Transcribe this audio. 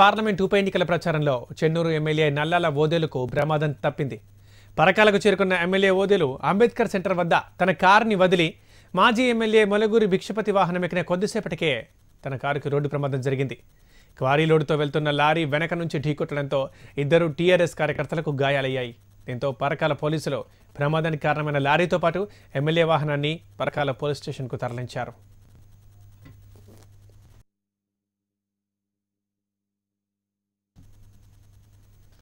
parliament ఉప ఎన్నికల ప్రచారంలో చెన్నూరు ఎమ్మెల్యే నల్లాల ఓదేలుకు ప్రమాదం తప్పింది పరకాలకు చేరుకున్న ఎమ్మెల్యే ఓదేలు అంబేద్కర్ సెంటర్ వద్ద తన కారుని వదిలి మాజీ ఎమ్మెల్యే మొలగూరి భిక్షపతి వాహనం ఎక్కిన కొద్దిసేపటికే తన కారుకి రోడ్డు ప్రమాదం జరిగింది క్వారీ లోడుతో వెళ్తున్న లారీ వెనక నుంచి ఢీకొట్టడంతో ఇద్దరు టీఆర్ఎస్ కార్యకర్తలకు గాయాలయ్యాయి దీంతో పరకాల పోలీసులు ప్రమాదానికి కారణమైన లారీతో పాటు ఎమ్మెల్యే వాహనాన్ని పరకాల పోలీస్ స్టేషన్కు తరలించారు